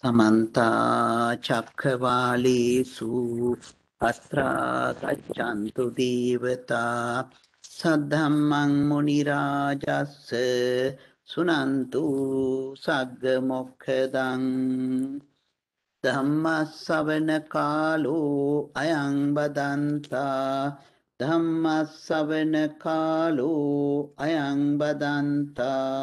සමන්තා චක්කවාලේසු අස්ත්‍රා සච්ඡන්තු දේවතා සද්ධම්මං මුනි රාජස්ස සුනන්තු සග්ග මොක්ඛදං ධම්මස්සවන කාලෝ අයං බදන්තා ධම්මස්සවන කාලෝ අයං බදන්තා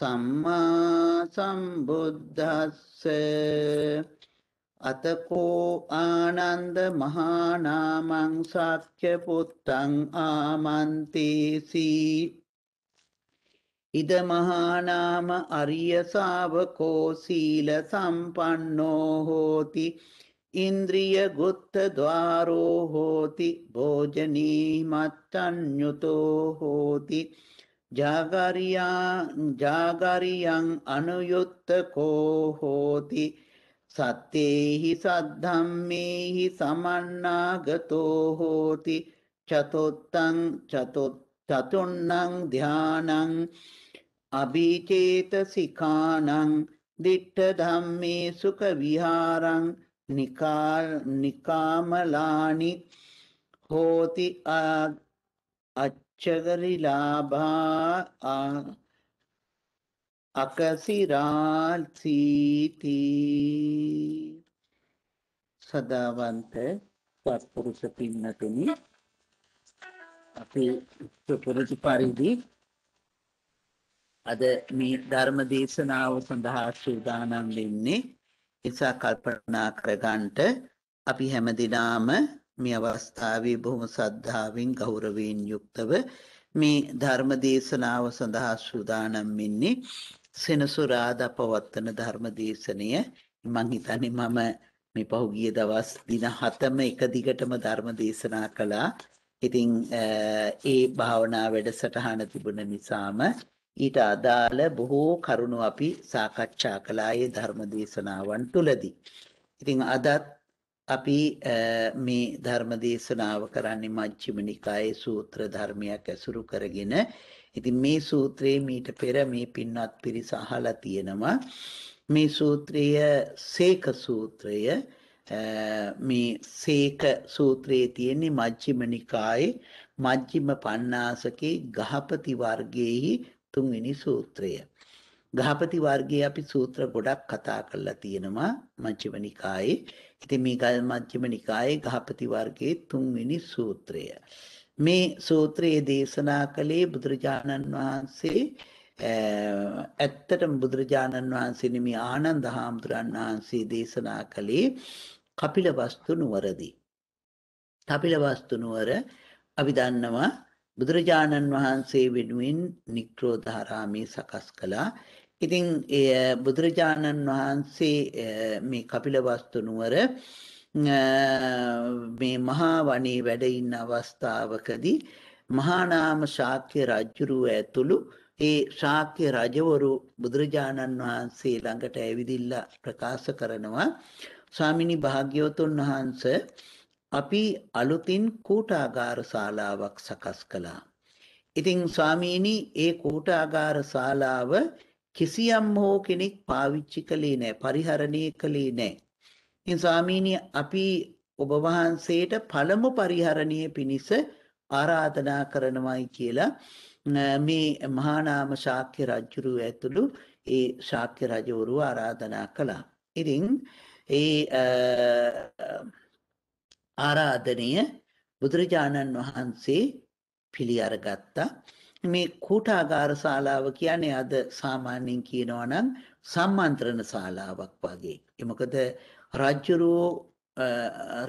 සම්මා සම්බුද්දස්ස අතකෝ ආනන්ද මහානාමං සාක්්‍ය පුත්තං ආමන්තේසී ඉද මහානාම අරිය ශාවකෝ සීල සම්පන්නෝ හෝති ඉන්ද්‍රිය ගුත්ත ద్వාරෝ හෝති භෝජනී මත්තඤ්ඤුතෝ හෝති ජාගරියං අනුයුත්තකෝ හෝති සත්තේහි සද්ධම්මේහි සමන්නාගතෝ හෝති චතුත්තං චතුන්නං ධානං අභිචේතසිකානං දිට්ඨ ධම්මේ සුඛ විහාරං නිකාල් නිකාමලානි හෝති චගරිලාබා අකසිරාසීති සදාවන්ත පත්පුරුෂ පින්නතුනි අපි ප්‍රපුරුති පරිදි අද මේ ධර්ම දේශනාව සඳහා සූදානම් වෙන්නේ එසා කල්පනා කරගන්ට අපි හැමදිනාම මේ අවස්ථාවේ බොහොම සද්ධාවෙන් ගෞරවයෙන් යුක්තව මේ ධර්ම දේශනාව සඳහා සූදානම් වෙන්නේ සෙනසුරාදා පවත්වන ධර්ම දේශනය මම හිතන්නේ මම මේ පහුගිය දවස් දින 7ම එක දිගටම ධර්ම දේශනා කළා. ඉතින් ඒ භාවනා වැඩසටහන තිබුණ නිසාම ඊට අදාළ බොහෝ කරුණු අපි සාකච්ඡා කළා ඒ ධර්ම දේශනාවන් තුලදී. ඉතින් අදත් අපි මේ ධර්ම දේශනාව කරන්නේ මජ්ක්‍ධිම නිකායේ සූත්‍ර ධර්මයක් ඇසුරු කරගෙන. ඉතින් මේ සූත්‍රයේ මීට පෙර මේ පින්වත් පිරිස අහලා තියෙනවා. මේ සූත්‍රය සීක සූත්‍රය මේ සීක සූත්‍රයේ තියෙන මජ්ක්‍ධිම නිකායේ මජ්ක්‍ධිම පඤ්ඤාසකේ ගහපති වර්ගයේහි තුන්වෙනි සූත්‍රය. ගහපති වර්ගයේ අපි සූත්‍ර ගොඩක් කතා කරලා තියෙනවා මජ්ක්‍ධිම නිකායේ. ඉතින් මේ ගල් මජ්ක්‍ධිම නිකායේ ගහපති වර්ගයේ තුන්වෙනි සූත්‍රය. මේ සූත්‍රයේ දේශනා කළේ බුදුරජාණන් වහන්සේ ඇත්තටම බුදුරජාණන් වහන්සේ නෙමෙයි ආනන්ද හාමුදුරන් වහන්සේ දේශනා කළේ කපිල වස්තු නුවරදී. කපිල වස්තු නුවර අපි දන්නවා බුදුරජාණන් වහන්සේ වෙනුවෙන් නික්‍රෝධාරාමයේ සකස් කළා. ඉතින් බුදුරජාණන් වහන්සේ මේ කපිලවස්තු නුවර මේ මහා වනේ වැඩ ඉන්න අවස්ථාවකදී මහානාම ශාක්‍ය රජුරුව ඇතුළු ඒ ශාක්‍ය රජවරු බුදුරජාණන් වහන්සේ ළඟට ඇවිදිල්ලා ප්‍රකාශ කරනවා ස්වාමිනි භාග්‍යවතුන් වහන්ස අපි අලුතින් කූටාගාර ශාලාවක් සකස් කළා. ඉතින් ස්වාමීනි ඒ කූටාගාර ශාලාව කිසියම් හෝ කෙනෙක් පාවිච්චි කළේ නැහැ පරිහරණය කළේ නැහැ. ඉතින් ස්වාමීනි අපි ඔබ වහන්සේට පළමු පරිහරණය පිණිස ආරාධනා කරනවායි කියලා මේ මහානාම ශාක්‍ය රජුරු ඇතුළු ඒ ශාක්‍ය රජවරු ආරාධනා කළා. ඉතින් ඒ ආරාධනය බුදුරජාණන් වහන්සේ පිළි අරගත්තා. මේ කූටාගාර ශාලාව කියන්නේ අද සාමාන්‍යයෙන් කියනවා නම් සම්මන්ත්‍රණ ශාලාවක් වගේ. ඒ මොකද රාජ්‍යරෝ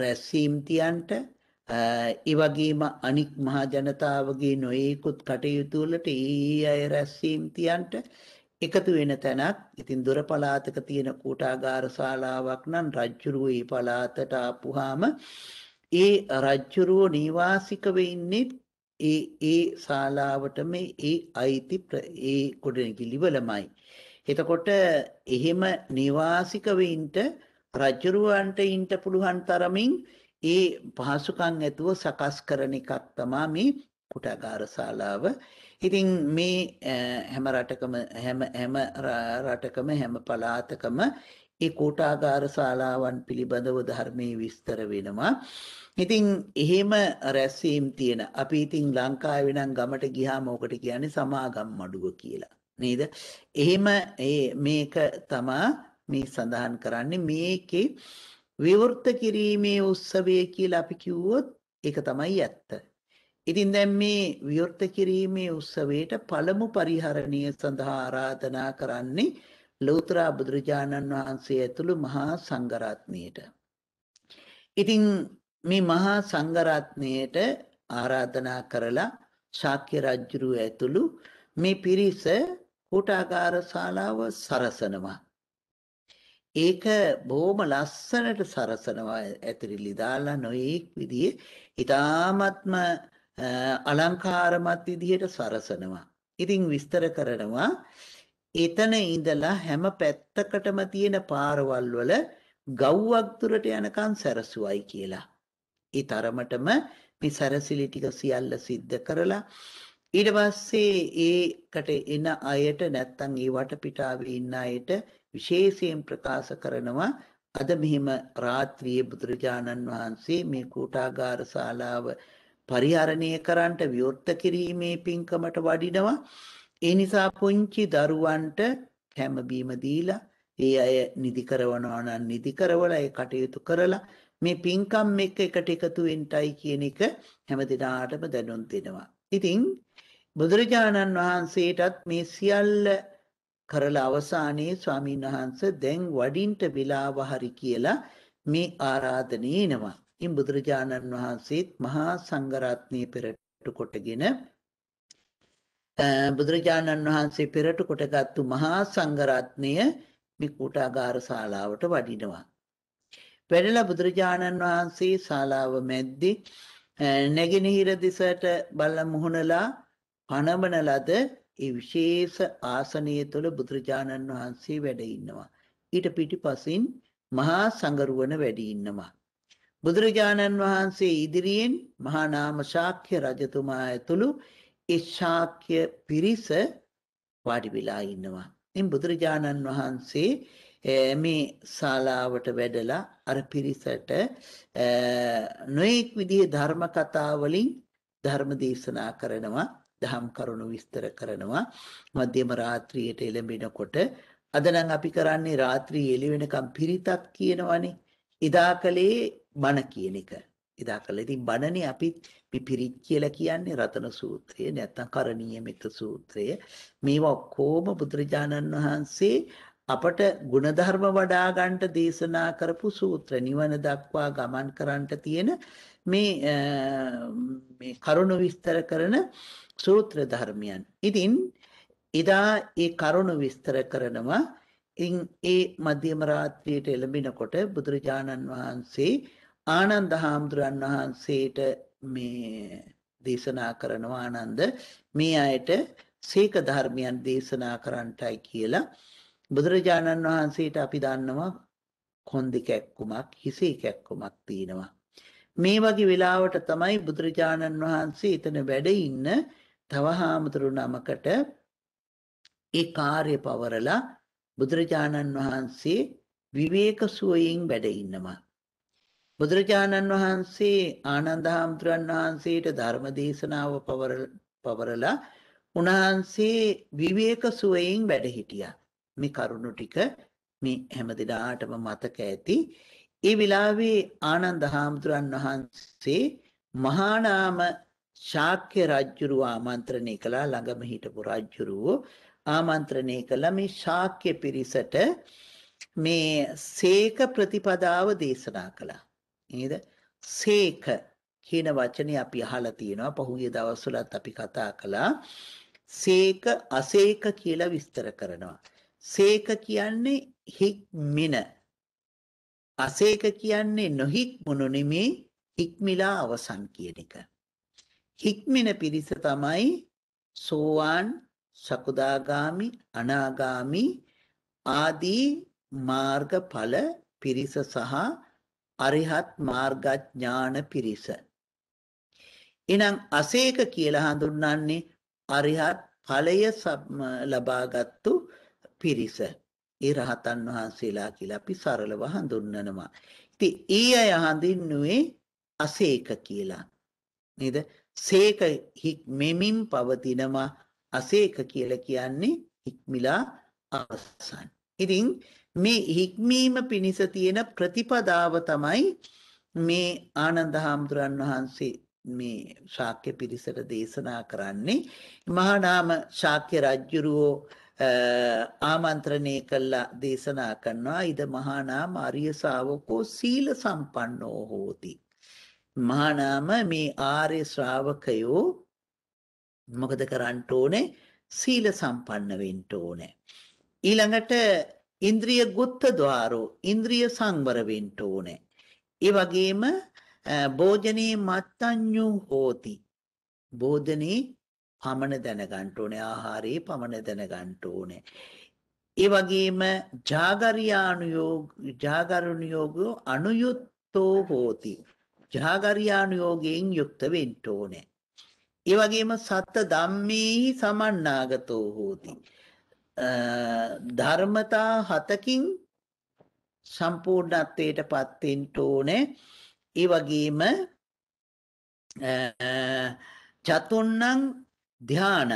රැස්වීම් තියන්ට ඒ වගේම අනික් මහා ජනතාවගේ නොයෙකුත් කටයුතු වලට ඒ අය රැස්වීම් තියන්ට එකතු වෙන තැනක්. ඉතින් දොර පළාතක තියෙන කූටාගාර ශාලාවක් නම් රජ්ජුරුව ඒ පළාතට ආපුවාම ඒ රජ්ජුරුව නිවාසිකව ඉන්නේ ඒ ඒ ශාලාවටම ඒ අයිති ඒ ගොඩනැගිලි වලමයි. එතකොට එහෙම නිවාසිකවෙන්ට රජුරුවන්ට ඉන්න පුළුවන් තරමින් ඒ පහසුකම් ඇතුව සකස් කරන එකක් තමයි මේ කුටාගාර ශාලාව. ඉතින් මේ හැම රටකම හැම හැම රටකම හැම පළාතකම ඒ කෝටාගාර ශාලාවන් පිළිබඳව ධර්මයේ විස්තර වෙනවා. ඉතින් එහෙම රැස්වීම් තියෙන අපි ඉතින් ලංකාවේ නම් ගමට ගියාම ඔකට කියන්නේ සමාගම් මඩුව කියලා. නේද? එහෙම මේක තමා මේ සඳහන් කරන්නේ මේකේ විවෘත කිරීමේ උත්සවය කියලා අපි කිව්වොත් ඒක තමයි ඇත්ත. ඉතින් දැන් මේ විවෘත කිරීමේ උත්සවයට පළමු පරිහරණය සඳහා ආරාධනා කරන්නේ ලෞතර බුදුරජාණන් වහන්සේ ඇතුළු මහා සංඝරත්නයට. ඉතින් මේ මහා සංඝරත්නයට ආරාධනා කරලා ශාක්‍ය රජුරු ඇතුළු මේ පිරිස කෝටාගාර ශාලාව සරසනවා. ඒක බොහොම ලස්සනට සරසනවා ඇතිරිලි දාලා නොඑක් විදිහේ ඊ타ත්ම අලංකාරමත් විදිහට සරසනවා. ඉතින් විස්තර කරනවා එතන ඉඳලා හැම පැත්තකටම තියෙන පාරවල් වල ගව්වක් දුරට යනකම් සැරසුවයි කියලා. ඒ තරමටම මේ සැරසිලි ටික සියල්ල සිද්ධ කරලා ඊට පස්සේ ඒකට එන අයට නැත්තම් ඒ වටපිටාවේ ඉන්න අයට විශේෂයෙන් ප්‍රකාශ කරනවා අද මෙහිම රාත්‍රියේ බුදුරජාණන් වහන්සේ මේ කූටාගාර ශාලාව පරිහරණය කරන්නට විවෘත කිරීමේ පින්කමට වඩිනවා ඒ නිසා පුංචි දරුවන්ට කැමබීම දීලා ඒ අය නිදි කරවනවා නම් නිදි කරවලා ඒ කටයුතු කරලා මේ පින්කම් එක්ක එකට එකතු වෙන්නයි කියන එක හැමදෙනාටම දැනුම් දෙනවා. ඉතින් බුදුරජාණන් වහන්සේටත් මේ සියල්ල කරලා අවසානයේ ස්වාමීන් වහන්සේ දැන් වඩින්ට වෙලාව හරි කියලා මේ ආරාධනේ එනවා. ඉන් බුදුරජාණන් වහන්සේත් මහා සංඝරත්නයේ පෙරට කොටගෙන බුදුරජාණන් වහන්සේ පෙරට කොටගත්තු මහා සංඝරත්නය මේ කුටාගාර ශාලාවට වඩිනවා. වැඩලා බුදුරජාණන් වහන්සේ ශාලාව මැද්දේ නැගෙනහිර දිසට බල්ල මුහුණලා පනවන ලද ඒ විශේෂ ආසනය තුළ බුදුරජාණන් වහන්සේ වැඩ ඉන්නවා. ඊට පිටිපසින් මහා සංගරුවන වැඩි ඉන්නවා. බුදුරජාණන් වහන්සේ ඉදිරියෙන් මහා නාම ශාක්‍ය රජතුමා ඇතුළු ඒ ශාක්‍ය පිරිස වාඩි වෙලා ඉන්නවා. ඉතින් බුදුරජාණන් වහන්සේ මේ ශාලාවට වැඩලා අර පිරිසට නොඑක් විදිහේ ධර්ම කතා වලින් ධර්ම දේශනා කරනවා, දහම් කරුණු විස්තර කරනවා. මධ්‍යම රාත්‍රියට එළඹෙනකොට අද නම් අපි කරන්නේ රාත්‍රියේ එළි වෙනකම් පිරිතක් කියනවනේ. ඉදාකලේ බණ කියන එක. එදා කළා. ඉතින් බණනේ අපි පිපිරිච් කියලා කියන්නේ රතන සූත්‍රය නැත්නම් කරණීය මෙත්ත සූත්‍රය. මේවා කොහොම බුදුරජාණන් වහන්සේ අපට ಗುಣධර්ම වඩා ගන්නට දේශනා කරපු සූත්‍ර නිවන දක්වා ගමන් කරන්නට තියෙන මේ මේ කරුණ විස්තර කරන සූත්‍ර ධර්මයන්. ඉතින් එදා ඒ කරුණ විස්තර කරනවා ඉන් ඒ මධ්‍යම රාත්‍රියට එළඹෙනකොට බුදුරජාණන් වහන්සේ ආනන්ද හාමුදුරන් වහන්සේට මේ දේශනා කරනවා ආනන්ද මේ අයට සීක ධර්මයන් දේශනා කරන්නටයි කියලා බුදුරජාණන් වහන්සේට අපි දන්නවා කොන්දි කැක්කුමක් හිසේ කැක්කුමක් තියෙනවා මේ වගේ වෙලාවට තමයි බුදුරජාණන් වහන්සේ එතන වැඩ ඉන්න තව හාමුදුරු නමකට ඒ කාර්ය පවරලා බුදුරජාණන් වහන්සේ විවේක සුවයෙන් වැඩ ඉන්නවා බුදුරජාණන් වහන්සේ ආනන්ද හාමුදුරන් වහන්සේට ධර්ම දේශනාව පවරලා උන්වහන්සේ විවේක සුවයෙන් වැඩ හිටියා. මේ කරුණු ටික මේ හැමදෙනාටම මතක ඇති. ඒ විලාවේ ආනන්ද හාමුදුරන් වහන්සේ මහානාම ශාක්‍ය රජුරුව ආමන්ත්‍රණය කළා ළඟම හිටපු රජුරුව ආමන්ත්‍රණය කළා මේ ශාක්‍ය පිරිසට මේ සීක ප්‍රතිපදාව දේශනා කළා. නේද? සේක කියන වචනේ අපි අහලා තියෙනවා. පහුගිය දවස්වලත් අපි කතා කළා. සේක අසේක කියලා විස්තර කරනවා. සේක කියන්නේ හික්මින. අසේක කියන්නේ නොහික්මුණු නෙමේ හික්මිලා අවසන් කියන එක. හික්මින පිරිස තමයි සෝවාන් සකුදාගාමි අනාගාමි ආදී මාර්ගඵල පිරිස සහ අරිහත් මාර්ගඥාන පිරිස. එනම් අසේක කියලා හඳුන්වන්නේ අරිහත් ඵලය ලබාගත්තු පිරිස. ඒ රහතන් වහන්සේලා කියලා අපි සරලව හඳුන්වනවා. ඉතින් ඒ අය හඳින්නුවේ අසේක කියලා. නේද? සේක හික්මෙමින් පවතිනවා අසේක කියලා කියන්නේ හික්මිලා අවසන්. ඉතින් මේ හික්මීම පිණිස තියෙන ප්‍රතිපදාව තමයි මේ ආනන්ද හාමුදුරන් වහන්සේ මේ ශාක්‍ය පිරිසට දේශනා කරන්නේ මහානාම ශාක්‍ය රජුරෝ ආමන්ත්‍රණය කළා දේශනා කරනවා ඉද මහානාම අරිය ශාවකෝ සීල සම්පන්නෝ හෝති මහානාම මේ ආර්ය ශ්‍රාවකයෝ මොකද කරන්න ඕනේ සීල සම්පන්න වෙන්න ඕනේ ඊළඟට ඉන්ද්‍රිය ගුත්තද්වාරෝ ඉන්ද්‍රිය සංවර වෙන්න ඕනේ. ඒ වගේම භෝජනේ මත්තඤ්ඤු හෝති. භෝජනේ පමණ දැනගන්න ඕනේ ආහාරයේ පමණ දැනගන්න ඕනේ. ඒ වගේම ජාගරියානුයෝග ජාගරුණියෝගෝ අනුයුක්තෝ හෝති. ජාගරියානුයෝගයෙන් යුක්ත වෙන්න ඕනේ. ඒ වගේම සත්ත ධම්මේහි සමන්නාගතෝ හෝති. ධර්මතා හතකින් සම්පූර්ණත්වයට පත් වෙන්න ඕනේ. ඒ වගේම චතුන්නං ධානං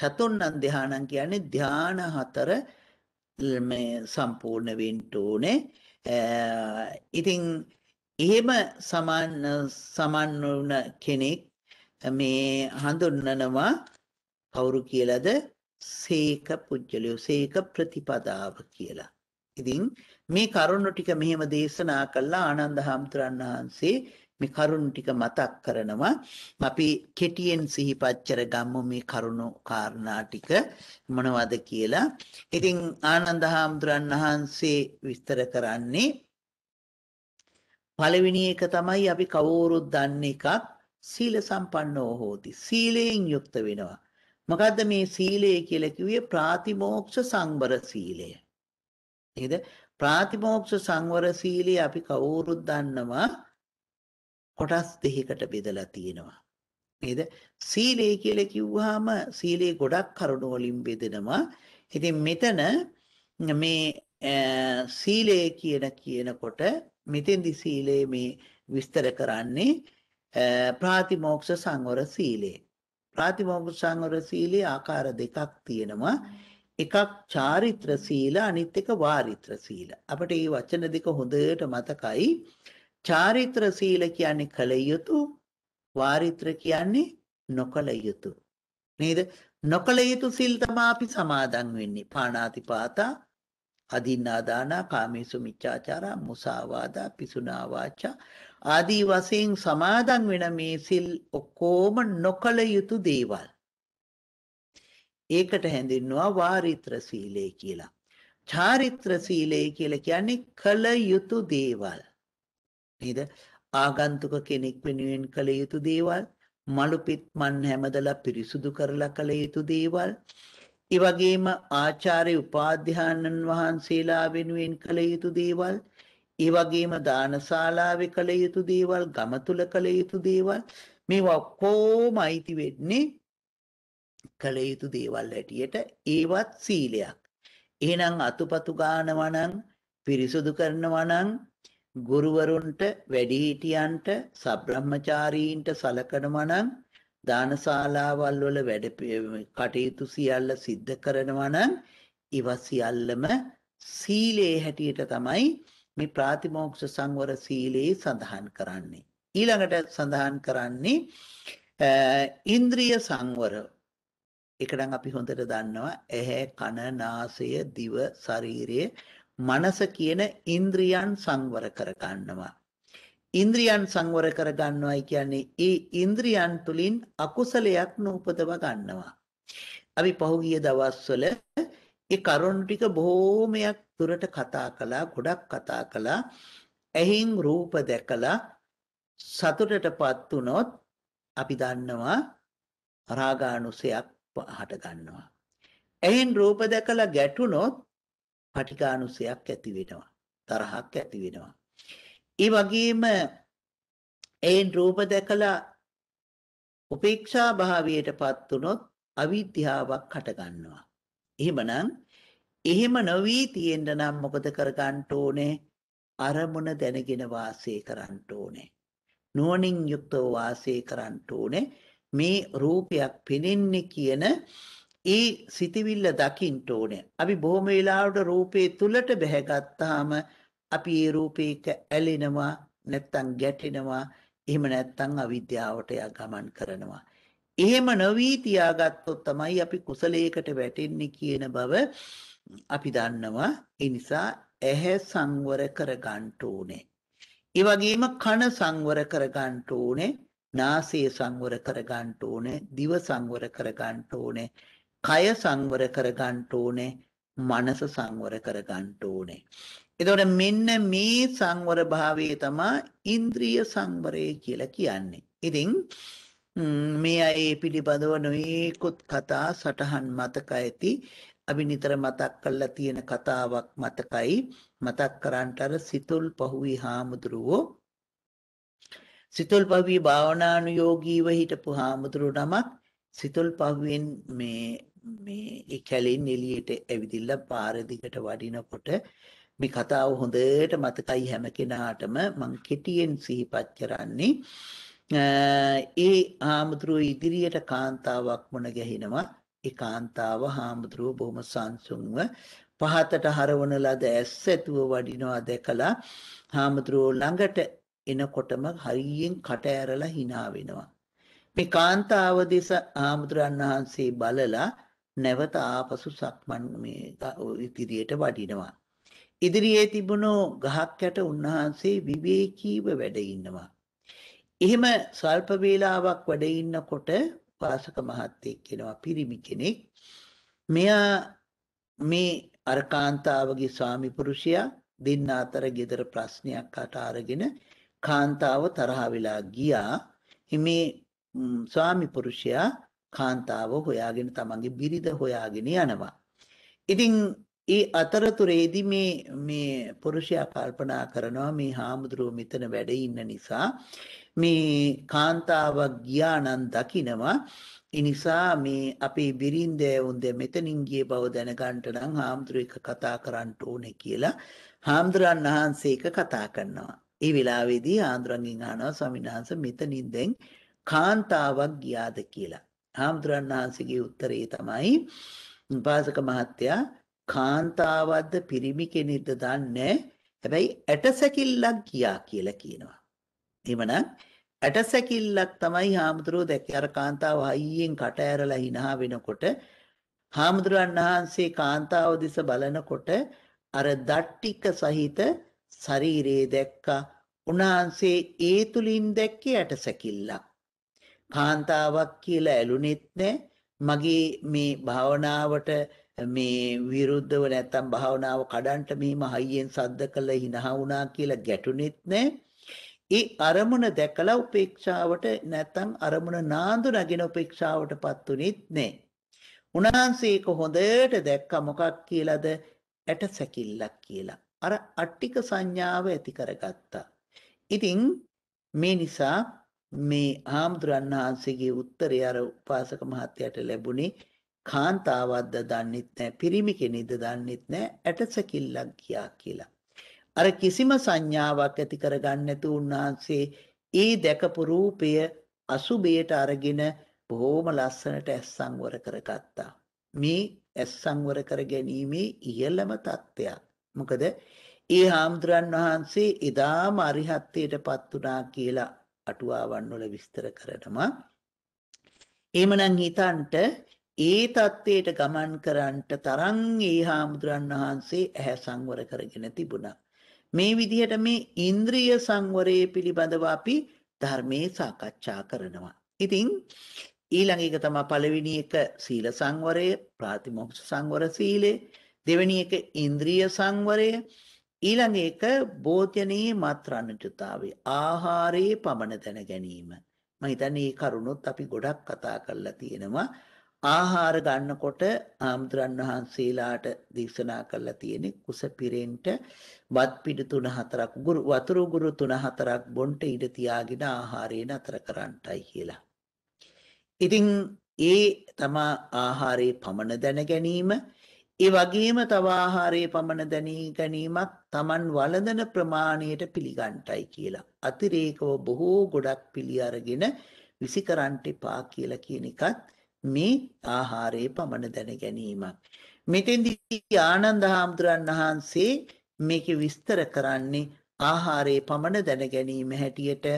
චතුන්නං ධානං කියන්නේ ධාන හතර මේ සම්පූර්ණ වෙන්න ඕනේ. ඉතින් එහෙම සමාන සමාන වුණ කෙනෙක් මේ හඳුන්වනවා කවුරු කියලාද සීක පුජ්‍යලිය සීක ප්‍රතිපදාව කියලා. ඉතින් මේ කරුණු ටික මෙහෙම දේශනා කළා ආනන්ද හාමුදුරන් වහන්සේ මේ කරුණු ටික මතක් කරනවා අපි කෙටියෙන් සිහිපත් කරගමු මේ කරුණු කාරණා ටික මොනවද කියලා. ඉතින් ආනන්ද හාමුදුරන් වහන්සේ විස්තර කරන්නේ පළවෙනි එක තමයි අපි කවුරුත් දන්න එකක් සීල සම්පන්නෝ හෝති. සීලයෙන් යුක්ත වෙනවා. මොකද්ද මේ සීලය කියලා කිව්වේ ප්‍රාතිමෝක්ෂ සංවර සීලය. නේද? ප්‍රාතිමෝක්ෂ සංවර සීලය අපි කවුරුත් දන්නවා කොටස් දෙකකට බෙදලා තියෙනවා. නේද? සීලය කියලා කිව්වහම සීලේ ගොඩක් කරුණු වලින් බෙදෙනවා. ඉතින් මෙතන මේ සීලය කියන කියනකොට මෙතෙන්දි සීලය මේ විස්තර කරන්නේ ප්‍රාතිමෝක්ෂ සංවර සීලය. ප්‍රාතිමෝක්ෂ සංවර සීලේ ආකාර දෙකක් තියෙනවා. එකක් චාරිත්‍ර සීල අනිත් එක වාරිත්‍ර සීල. අපිට මේ වචන දෙක හොඳට මතකයි. චාරිත්‍ර සීල කියන්නේ කල යුතු, වාරිත්‍ර කියන්නේ නොකල යුතු. නේද? නොකල යුතු සිල් තමයි අපි සමාදන් වෙන්නේ. පාණාතිපාතා, අදින්නාදානා, කාමේසු මිච්ඡාචාරා, මුසාවාදා, පිසුනා වාචා ආදී වශයෙන් සමාදන් වෙන මේ සිල් ඔක්කොම නොකල යුතු දේවල්. ඒකට හැඳින්වුවා වාරිත්‍ර සීලය කියලා. චාරිත්‍ර සීලය කියලා කියන්නේ කල යුතු දේවල්. නේද? ආගන්තුක කෙනෙක් වෙනුවෙන් කළ යුතු දේවල්, මලු පිට මන් හැමදලා පිරිසුදු කරලා කළ යුතු දේවල්, ඒ වගේම ආචාර්ය උපාධ්‍යානන් වහන්සේලා වෙනුවෙන් කළ යුතු දේවල්, ඒ වගේම දානශාලාවේ කළ යුතු දේවල්, ගම තුල කළ යුතු දේවල් මේවා ඔක්කොම අයිති වෙන්නේ කළ යුතු දේවල් හැටියට ඒවත් සීලයක්. එහෙනම් අතුපතු ගානවා නම් පිරිසුදු කරනවා නම් ගුරුවරුන්ට වැඩිහිටියන්ට සබ්‍රහ්මචාරීන්ට සලකනවා නම් දානශාලාවල් වල වැඩ කටයුතු සියල්ල සිද්ධ කරනවා නම් ඉව සියල්ලම සීලේ හැටියට තමයි මේ ප්‍රාතිමෝක්ෂ සංවර සීලයේ සඳහන් කරන්නේ. ඊළඟට සඳහන් කරන්නේ ඉන්ද්‍රිය සංවර. ඒක නම් අපි හොඳට දන්නවා ඇහැ කන නාසය දිව ශරීරය මනස කියන ඉන්ද්‍රියන් සංවර කරගන්නවා. ඉන්ද්‍රියන් සංවර කරගන්නවයි කියන්නේ ඒ ඉන්ද්‍රියන් තුලින් අකුසලයක් නූපදව ගන්නවා. අපි පහුගිය දවස්වල ඒ කරුණු ටික බොහෝමයක් දුරට කතා කළා, ගොඩක් කතා කළා. ඇහින් රූප දැකලා සතුටටපත් වුනොත් අපි දන්නවා රාගානුසයක් හට ගන්නවා. ඇහින් රූප දැකලා ගැටුනොත් පටිඝානුසයක් ඇති වෙනවා. තරහක් ඇති වෙනවා. ඒ වගේම ඇහින් රූප දැකලා උපේක්ෂා භාවයටපත් වුනොත් අවිද්‍යාවක් හට ගන්නවා. එහෙමනම් එහෙම නොවි තියෙන්න නම් මොකද කරගන්න ඕනේ? අරමුණ දැනගෙන වාසය කරන්න ඕනේ. නුවණින් යුක්තව වාසය කරන්න ඕනේ. මේ රූපයක් පෙනෙන්නේ කියන ඒ සිතවිල්ල දකින්න ඕනේ. අපි බොහොම වෙලාවට රූපේ තුලට බැහැගත්තාම අපි ඒ රූපේක ඇලෙනවා, නැත්තම් ගැටෙනවා, එහෙම නැත්තම් අවිද්‍යාවට ගමන් කරනවා. එහෙම නොවී තියාගත්තොත් තමයි අපි කුසලයකට වැටෙන්නේ කියන බව අපි දන්නවා. ඒ නිසා ඇහැ සංවර කරගන්න ඕනේ. ඒ වගේම කන සංවර කරගන්න ඕනේ. නාසය සංවර කරගන්න ඕනේ. දිව සංවර කරගන්න ඕනේ. කය සංවර කරගන්න ඕනේ. මනස සංවර කරගන්න ඕනේ. එතකොට මෙන්න මේ සංවර භාවයේ තමයි ඉන්ද්‍රිය සංවරය කියලා කියන්නේ. ඉතින් මේ අය ඒ පිළිබඳව නොයෙකුත් කතා සටහන් මතක ඇති අපි නිතර මතක් කරලා තියෙන කතාවක් මතකයි මතක් කරන්ට අර සිතුල් පහුවී හාමුදුරුවෝ සිතුල් පහුවී භාවනානුයෝගීව හිටපු හාමුදුරුව නමක් සිතුල් පහුවෙන් මේ මේ ඒ කැලෙන් එළියට ඇවිදිලා පාර දිගට වඩිනකොට මේ කතාව හොඳට මතකයි හැම කෙනාටම මං කෙටියෙන් සිහිපත් කරන්නේ ඒ හාමුදුරුව ඉදිරියට කාන්තාවක් මුණ ගැහිනවා. ඒ කාන්තාව හාමුදුරුව බොහොම සංසුන්ව පහතට හරවන ලද ඇස් ඇතුව වඩිනවා දැකලා හාමුදුරුව ළඟට එනකොටම හරියෙන් කට ඇරලා hina වෙනවා. මේ කාන්තාව දෙස ආමුදුරන් වහන්සේ බලලා නැවත ආපසු සක්මන් මේ ඉදිරියට වඩිනවා. ඉදිරියේ තිබුණු ගහක් යට උන්වහන්සේ විවේකීව වැඩ ඉන්නවා. එහෙම සල්ප වේලාවක් වැඩ ඉන්නකොට පාසක මහත්තයෙක් වෙනවා පිරිමි කෙනෙක්. මෙයා මේ අර කාන්තාවගේ ස්වාමි පුරුෂයා දෙන්න අතර ගෙදර ප්‍රශ්නයක් අට අරගෙන කාන්තාව තරහ වෙලා ගියා. මේ ස්වාමි පුරුෂයා කාන්තාව හොයාගෙන තමන්ගේ බිරිඳ හොයාගෙන යනවා. ඉතින් ඒ අතරතුරේදී මේ මේ පුරුෂයා කල්පනා කරනවා මේ හාමුදුරුව මෙතන වැඩ ඉන්න නිසා මේ කාන්තාවක් ගියා නම් දකිනවා ඒ නිසා මේ අපේ බිරින්දෑ උන්ද මෙතනින් ගිය බව දැනගන්න නම් හාමුදුරුව එක කතා කරන්න ඕනේ කියලා හාමුදුරන් වහන්සේ එක කතා කරනවා. ඒ වෙලාවේදී හාමුදුරන්ගෙන් අහනවා ස්වාමීන් වහන්සේ මෙතනින් දැන් කාන්තාවක් ගියාද කියලා. හාමුදුරන් වහන්සේගේ උත්තරේ තමයි උපාසක මහත්තයා කාන්තාවක්ද පිරිමි කෙනෙක්ද දන්නේ හැබැයි ඇටසැකිල්ලක් ගියා කියලා කියනවා. එහෙමනම් ඇටසැකිල්ලක් තමයි හාමුදුරුවෝ දැක්කේ අර කාන්තාව හයියෙන් කට ඇරලා hinaහ වෙනකොට හාමුදුරන් වහන්සේ කාන්තාව දිස බලනකොට අර දට්ටික සහිත ශරීරයේ දැක්කා. උන්වහන්සේ ඒ තුලින් දැක්කේ ඇටසැකිල්ලක්. කාන්තාවක් කියලා ඇලුනෙත් නැහැ. මගේ මේ භාවනාවට මේ විරුද්ධව නැත්තම් භාවනාව කඩන්ට මෙහිම හයියෙන් සද්ද කළා හිනහා වුණා කියලා ගැටුනෙත් නැහැ. ඒ අරමුණ දැකලා උපේක්ෂාවට නැත්තම් අරමුණ නාඳු නගින උපේක්ෂාවටපත් උනේත් නැහැ. උන්වහන්සේ ඒක හොඳට දැක්ක මොකක් කියලාද? ඇට සැකිල්ලක් කියලා. අර අට්ටික සංඥාව ඇති කරගත්තා. ඉතින් මේ නිසා මේ ආම්දුරන් වහන්සේගේ උත්තරය අර උපාසක මහත්තයාට ලැබුණේ කාන්තාවක්ද දන්නෙත් නැහැ පිරිමි කෙනෙක්ද දන්නෙත් නැහැ ඇටසැකිල්ලක් කියා කියලා. අර කිසිම සංඥාවක් ඇති කරගන්නේ නැතු උන්වහන්සේ ඒ දැකපු රූපය අසුබයට අරගෙන බොහොම ලස්සනට ඇස් සංවර කරගත්තා. මේ ඇස් සංවර කර ගැනීමේ ඉහළම தත්ත්වයක්. මොකද ඒ හාමුදුරන් වහන්සේ එදාම අරිහත්ත්වයටපත් වුණා කියලා අටුවාවන් වල විස්තර කරනවා. එහෙමනම් හිතන්ට ඒ தത്വයට ගමන් කරන්නට තරම් ඒ හාමුදුරන් වහන්සේ ඇහැ සංවර කරගෙන තිබුණා. මේ විදිහට මේ ඉන්ද්‍රිය සංවරයේ පිළිබඳව අපි ධර්මයේ සාකච්ඡා කරනවා. ඉතින් ඊළඟ එක තමයි පළවෙනි එක සීල සංවරය, ප්‍රාතිමෝක්ෂ සංවර සීලය, දෙවෙනි එක ඉන්ද්‍රිය සංවරය, ඊළඟ එක බෝධ්‍යනයේ මාත්‍රණ්‍යතාවය, ආහාරයේ පමණ දැන ගැනීම. මම හිතන්නේ මේ කරුණොත් අපි ගොඩක් කතා කරලා තියෙනවා. ආහාර ගන්නකොට ආම්දුරන් වහන්සේලාට දේශනා කරලා තියෙන්නේ කුස පිරෙන්ට වත් පිඩු තුන හතරක් ගුරු වතුරු ගුරු තුන හතරක් බොන්ට ඉඩ තියාගෙන ආහාරය නතර කරන්නයි කියලා. ඉතින් ඒ තමා ආහාරයේ පමණ දැන ගැනීම ඒ වගේම තව ආහාරයේ පමණ දැනී ගැනීමක් Taman වළඳන ප්‍රමාණයට පිළිගන්ටයි කියලා. අතිරේකව බොහෝ ගොඩක් පිළි අරගෙන විසිකරන්ට එපා කියලා කියන එකත් මේ ආහාරයේ පමණ දැන ගැනීමක්. මෙතෙන්දී ආනන්ද හාමුදුරන් වහන්සේ මේක විස්තර කරන්නේ ආහාරයේ පමණ දැන ගැනීම හැටියට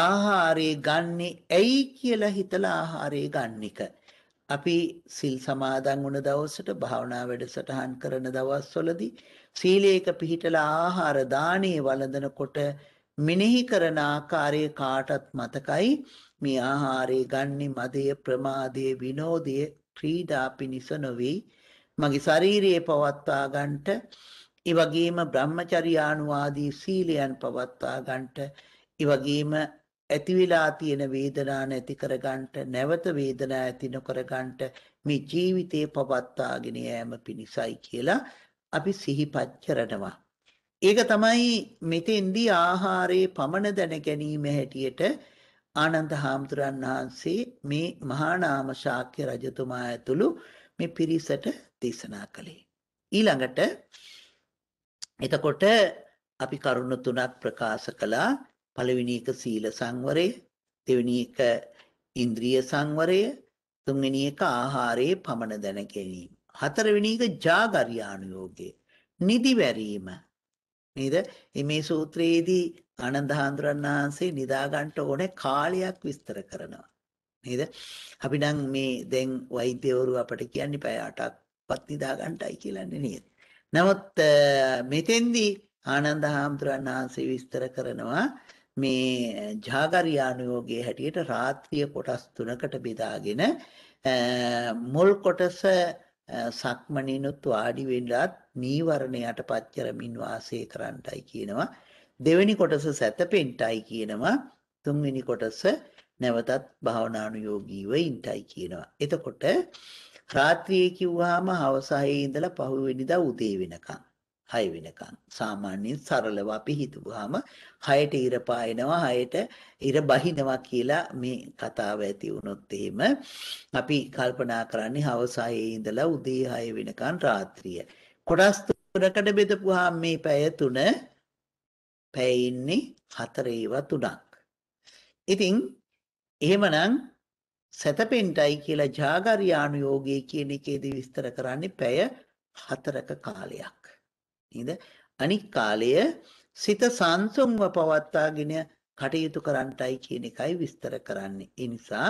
ආහාරයේ ගන්නෙ ඇයි කියලා හිතලා ආහාරයේ ගන්න එක. අපි සිල් සමාදන් වුණ දවසට භාවනා වැඩසටහන් කරන දවස්වලදී සීලයක පිහිටලා ආහාර දාණය වළඳනකොට මෙනෙහි කරන ආකාරය කාටත් මතකයි මේ ආහාරය ගන්නෙ මදය ප්‍රමාදය විනෝදය ක්‍රීඩා පිණිස නොවේ මගේ ශරීරයේ පවත්වා ගන්නට ඒ වගේම බ්‍රහ්මචර්යානුවාදී සීලයන් පවත්වා ගන්නට ඒ වගේම ඇති වෙලා තියෙන වේදනා නැති කර ගන්නට නැවත වේදනා ඇති නොකර ගන්නට මේ ජීවිතේ පවත්වාගෙන යෑම පිණිසයි කියලා අපි සිහිපත් කරනවා. ඒක තමයි මෙතෙන්දී ආහාරයේ පමණ දැන ගැනීම හැටියට ආනන්ද හාමුදුරන් වහන්සේ මේ මහා නාම ශාක්‍ය රජතුමා ඇතුළු මේ පිරිසට දේශනා කළේ. ඊළඟට එතකොට අපි කරුණු තුනක් ප්‍රකාශ කළා. පළවෙනි එක සීල සංවරය, දෙවෙනි එක ඉන්ද්‍රිය සංවරය, තුන්වෙනි එක ආහාරයේ පමණ දැන ගැනීම. හතරවෙනි එක ජාගරියාණු යෝගය. නිදිවැරීම. නේද? මේ සූත්‍රයේදී ආනන්ද හාමුදුරන් වහන්සේ නිදා ගන්න ඕනේ කාලයක් විස්තර කරනවා. නේද? අපි නම් මේ දැන් වෛද්‍යවරු අපට කියන්නේ පැය 8ක්වත් නිදා ගන්නටයි කියලානේ නේද? නමුත් මෙතෙන්දී ආනන්ද හාමුදුරන් වහන්සේ විස්තර කරනවා මේ ජාගරියානුയോഗයේ හැටියට රාත්‍රිය කොටස් තුනකට බෙදාගෙන මුල් කොටස සක්මණිනුත් වාඩි වෙන්නත් නීවරණයට පච්චරමින් වාසය කරන්නයි කියනවා දෙවෙනි කොටස සැතපෙන්ටයි කියනවා තුන්වෙනි කොටස නැවතත් භාවනානුයෝගීව ඉන්ටයි කියනවා. එතකොට රාත්‍රියේ කිව්වහම හවස 6 ඉඳලා පහුවෙනිදා උදේ වෙනකම් 6 වෙනකම් සාමාන්‍යයෙන් සරලව අපි හිතුවාම 6ට ඉර පායනවා 6ට ඉර බහිනවා කියලා මේ කතාව ඇති වුණොත් එහෙම අපි කල්පනා කරන්නේ හවස 6 ඉඳලා උදේ 6 වෙනකම් රාත්‍රිය. කොටස් තුනකට බෙදපුවාම මේ පැය 3 පැය ඉන්නේ හතරේවත් උඩක්. ඉතින් එහෙමනම් සැතපෙන්ටයි කියලා ජාගරියාණු යෝගයේ කියන එකේදී විස්තර කරන්නේ පැය හතරක කාලයක්. නේද? අනික් කාලය සිත සංසුන්ව පවත්වාගෙන කටයුතු කරන්ටයි කියන එකයි විස්තර කරන්නේ. ඒ නිසා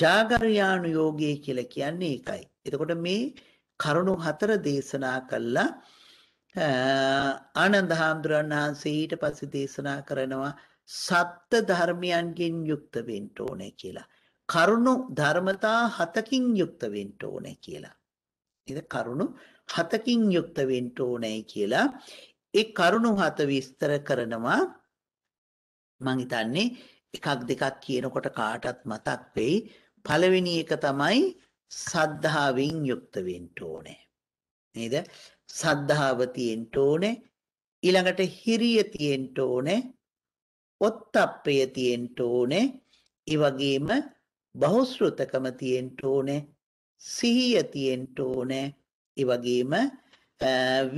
ජාගරියාණු යෝගයේ කියලා කියන්නේ ඒකයි. එතකොට මේ කරුණු හතර දේශනා කළා ආනන්ද හාමුදුරන් වහන්සේ ඊට පස්සේ දේශනා කරනවා සත්‍ය ධර්මයන්ගෙන් යුක්ත වෙන්න ඕනේ කියලා. කරුණු ධර්මතා හතකින් යුක්ත වෙන්න ඕනේ කියලා. ඉතින් කරුණු හතකින් යුක්ත වෙන්න ඕනේ කියලා ඒ කරුණු හත විස්තර කරනවා මං හිතන්නේ එකක් දෙකක් කියනකොට කාටත් මතක් වෙයි. පළවෙනි එක තමයි සද්ධාවෙන් යුක්ත වෙන්න ඕනේ. නේද? සද්ධාව තියෙන්න ඕනේ ඊළඟට හිරිය තියෙන්න ඕනේ ඔත්තප්පය තියෙන්න ඕනේ ඒ වගේම බහුශ්‍රතකම තියෙන්න ඕනේ සිහිය තියෙන්න ඕනේ ඒ වගේම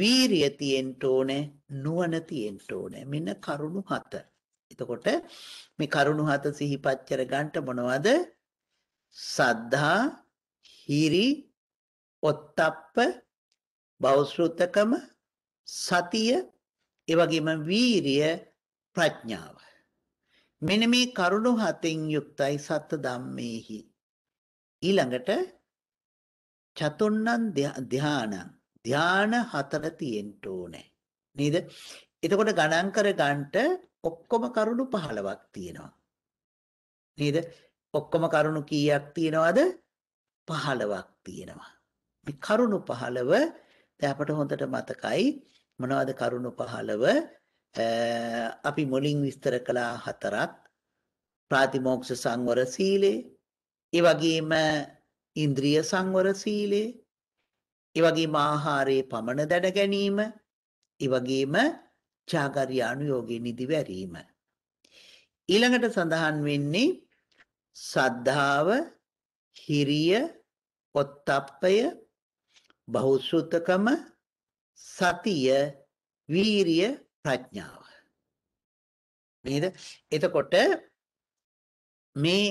වීරිය තියෙන්න ඕනේ නුවණ තියෙන්න ඕනේ මෙන්න කරුණු හත එතකොට මේ කරුණු හත සිහිපත් කර ගන්නට මොනවද සද්ධා හිරි ඔත්තප්ප බෞසෘතකම සතිය ඒ වගේම වීරිය ප්‍රඥාව මෙන්න මේ කරුණු හතෙන් යුක්තයි සත්ත ධම්මේහි ඊළඟට චතුන්නන් ධානං ධාන හතර තියෙන්න ඕනේ නේද එතකොට ගණන් කර ගන්නට ඔක්කොම කරුණු 15ක් තියෙනවා නේද ඔක්කොම කරුණු කීයක් තියෙනවද 15ක් තියෙනවා මේ කරුණු 15 දැන් අපට හොඳට මතකයි මොනවද කරුණු 15 අපි මුලින් විස්තර කළා හතරක් ප්‍රාතිමෝක්ෂ සංවර සීලය ඒ වගේම ඉන්ද්‍රිය සංවර සීලය ඒ වගේම ආහාරයේ පමණ දැන ගැනීම ඒ වගේම චාගරියාණු යෝගේ නිදිවැරීම ඊළඟට සඳහන් වෙන්නේ සද්ධාව හිරිය ඔත්තප්පය බහුසුතකම සතිය වීරිය ප්‍රඥාව නේද එතකොට මේ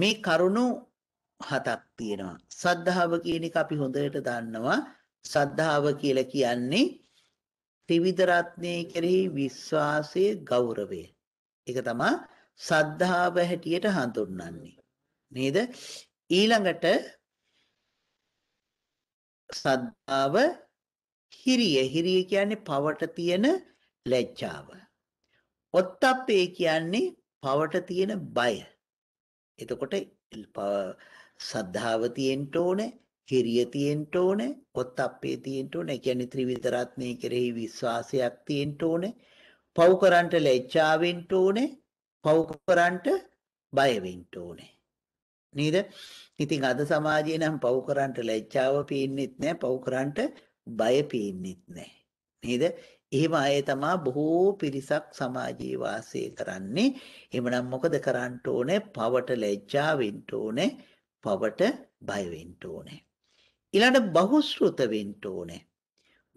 මේ කරුණු හතක් තියෙනවා සද්ධාව කියන එක අපි හොඳට දන්නවා සද්ධාව කියලා කියන්නේ ත්‍රිවිධ රත්නයේ කෙරෙහි විශ්වාසයේ ගෞරවය ඒක තමයි සද්ධාව හැටියට හඳුන්වන්නේ නේද ඊළඟට සද්ධාව හිරිය හිරිය කියන්නේ පවට තියෙන ලැජ්ජාව. ඔත්තප්පේ කියන්නේ පවට තියෙන බය. එතකොට සද්ධාව තියෙන්න ඕනේ, හිරිය තියෙන්න ඕනේ, ඔත්තප්පේ තියෙන්න ඕනේ. කියන්නේ ත්‍රිවිධ රත්නයේ කෙරෙහි විශ්වාසයක් තියෙන්න ඕනේ. පව් කරන්ට ලැජ්ජාවෙන්න ඕනේ. පව් කරන්ට බය වෙන්න ඕනේ. නේද? ඉතින් අද සමාජයේ නම් පව් කරන්නට ලැජ්ජාව පේන්නෙත් නැහැ, පව් කරන්නට බය පේන්නෙත් නැහැ. නේද? එහෙම අය තමා බොහෝ පිරිසක් සමාජයේ වාසය කරන්නේ. එහෙමනම් මොකද කරන්න ඕනේ? පවට ලැජ්ජා වෙන්න ඕනේ, පවට බය වෙන්න ඕනේ. ඊළඟ බහුශ්‍රృత වෙන්න ඕනේ.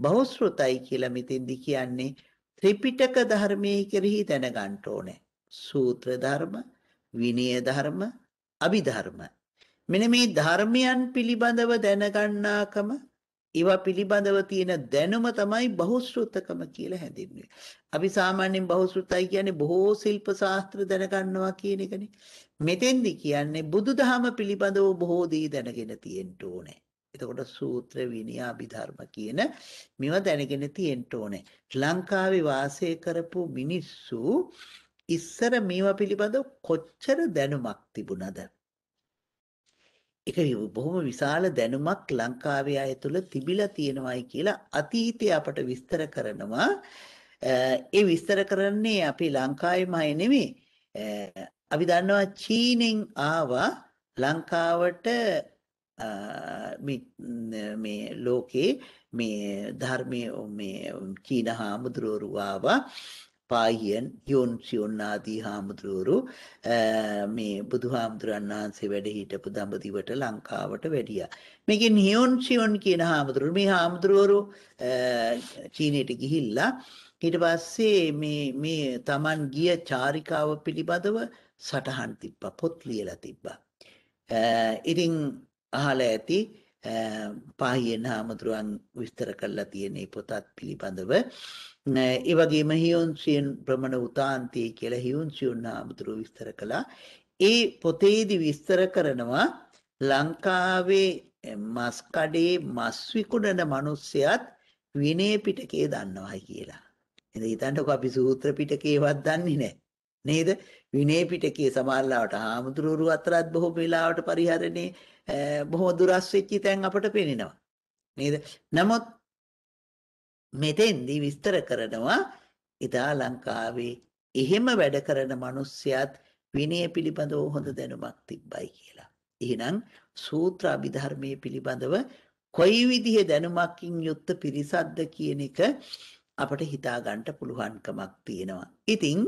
බහුශ්‍රృతයි කියලා මෙතෙන්දි කියන්නේ ත්‍රිපිටක ධර්මයේ කෙරෙහි දැනගන්න ඕනේ. සූත්‍ර ධර්ම, විනය ධර්ම, අභිධර්ම. මෙන මේ ධර්මයන් පිළිබඳව දැනගන්නාකම ඒවා පිළිබඳව තියෙන දැනුම තමයි බහුශ්‍රෘතකම කියලා හැඳින්වෙන්නේ. අපි සාමාන්‍යයෙන් බහුශ්‍රෘතයි කියන්නේ බොහෝ ශිල්ප ශාස්ත්‍ර දැනගන්නවා කියන එකනේ. මෙතෙන්දි කියන්නේ බුදුදහම පිළිබඳව බොහෝ දේ දැනගෙන තියෙන්න ඕනේ. එතකොට සූත්‍ර විනය අභිධර්ම කියන මේවා දැනගෙන තියෙන්න ඕනේ. ලංකාවේ වාසය කරපු මිනිස්සු ඉස්සර මේවා පිළිබඳව කොච්චර දැනුමක් තිබුණද? ඒක බොහොම විශාල දැනුමක් ලංකාවේ අය තුළ තිබිලා තියෙනවායි කියලා අතීතයේ අපට විස්තර කරනවා. ඒ විස්තර කරන්නේ අපි ලංකාවේම අය නෙමෙයි. අපි දන්නවා චීනෙන් ආවා ලංකාවට මේ ලෝකේ මේ ධර්මයේ මේ චීන හාමුදුරුවෝ ආවා පායියන් යොන් සියොන් ආදී හාමුදුරුවරු මේ බුදුහාමුදුරන් වහන්සේ වැඩ හිටපු දඹදිවට ලංකාවට වැඩියා. මේකෙන් හියොන් සියොන් කියන හාමුදුරුවෝ මේ හාමුදුරුවරු චීනයට ගිහිල්ලා ඊට පස්සේ මේ මේ Taman ගිය චාරිකාව පිළිබඳව සටහන් තිබ්බා පොත් ලියලා තිබ්බා. ඉතින් අහලා ඇති පාහියන හාමුදුරුවන් විස්තර කරලා තියෙන පොතත් පිළිබඳව ඒ වගේම හියොන්සියන් ප්‍රමණ උතාන්තයේ කියලා හියොන්සියන් හාමුදුරුව විස්තර කළා ඒ පොතේදී විස්තර කරනවා ලංකාවේ මස් කඩේ මස් විකුණන මිනිස්සයත් විනය පිටකේ දන්නවයි කියලා. එහෙනම් හිතන්නකෝ අපි සූත්‍ර පිටකේවත් දන්නේ නැහැ. නේද? විනය පිටකේ සමහරවට හාමුදුරුවෝ අතරත් බොහෝ වෙලාවට පරිහරණේ බොහෝ දුරස් වෙච්ච තැන් අපට පේනවා නේද නමුත් මෙතෙන්දී විස්තර කරනවා ඉතා ලංකාවේ එහෙම වැඩ කරන මිනිස්සයත් විනය පිළිබඳව හොඳ දැනුමක් තිබ්බයි කියලා. එහෙනම් සූත්‍ර අභිධර්මයේ පිළිබඳව කොයි විදිහේ දැනුමකින් යුක්ත පිරිසක්ද කියන එක අපට හිතා ගන්න පුළුවන්කමක් තියෙනවා. ඉතින්